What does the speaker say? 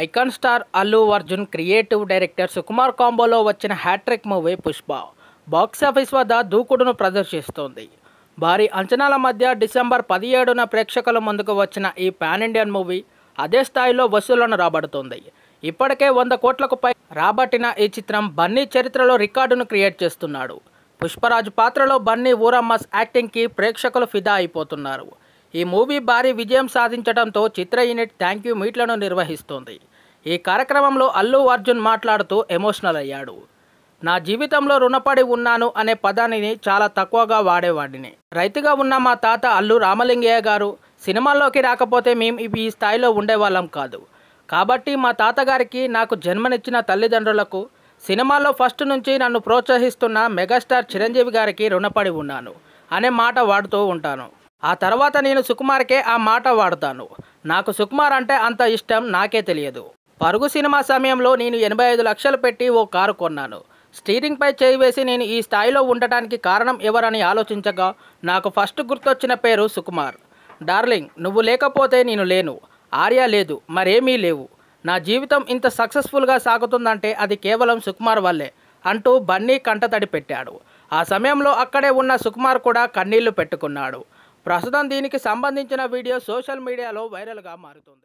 icon star Allu Arjun creative director Sukumar కాంబోలో వచ్చిన hat trick movie Pushpa box office వద్ద దూకుడును ప్రదర్శిస్తోంది భారీ అంచనాల మధ్య డిసెంబర్ పదిహేడున ప్రేక్షకుల ముందుకు వచ్చిన ఈ పాన్ ఇండియన్ మూవీ అదే స్థాయిలో వసూళ్లను రాబడుతోంది ఇప్పటికే వంద కోట్లకు పై రాబట్టిన ఈ చిత్రం బన్నీ చరిత్రలో రికార్డును క్రియేట్ చేస్తున్నాడు పుష్పరాజు పాత్రలో బన్నీ ఊరమ్మస్ యాక్టింగ్కి ప్రేక్షకులు ఫిదా అయిపోతున్నారు ఈ మూవీ భారీ విజయం సాధించడంతో చిత్ర యూనిట్ థ్యాంక్ యూ మీట్లను నిర్వహిస్తోంది ఈ కార్యక్రమంలో అల్లు అర్జున్ మాట్లాడుతూ ఎమోషనల్ అయ్యాడు నా జీవితంలో రుణపడి ఉన్నాను అనే పదాన్ని చాలా తక్కువగా వాడేవాడిని రైతుగా ఉన్న మా తాత అల్లు రామలింగయ్య గారు సినిమాల్లోకి రాకపోతే మేము ఇవి ఈ స్థాయిలో ఉండేవాళ్ళం కాదు కాబట్టి మా తాతగారికి నాకు జన్మనిచ్చిన తల్లిదండ్రులకు సినిమాల్లో ఫస్ట్ నుంచి నన్ను ప్రోత్సహిస్తున్న మెగాస్టార్ చిరంజీవి గారికి రుణపడి ఉన్నాను అనే మాట వాడుతూ ఉంటాను ఆ తర్వాత నేను సుకుమార్కే ఆ మాట వాడతాను నాకు సుకుమార్ అంటే అంత ఇష్టం నాకే తెలియదు పరుగు సినిమా సమయంలో నేను ఎనభై ఐదు లక్షలు పెట్టి ఓ కారు కొన్నాను స్టీరింగ్పై చేయి వేసి నేను ఈ స్థాయిలో ఉండటానికి కారణం ఎవరని ఆలోచించగా నాకు ఫస్ట్ గుర్తొచ్చిన పేరు సుకుమార్ డార్లింగ్ నువ్వు లేకపోతే నేను లేను ఆర్య లేదు మరేమీ లేవు నా జీవితం ఇంత సక్సెస్ఫుల్గా సాగుతుందంటే అది కేవలం సుకుమార్ వల్లే అంటూ బన్నీ కంటతడి పెట్టాడు ఆ సమయంలో అక్కడే ఉన్న సుకుమార్ కూడా కన్నీళ్లు పెట్టుకున్నాడు ప్రస్తుతం దీనికి సంబంధించిన వీడియో సోషల్ మీడియాలో వైరల్గా మారుతుంది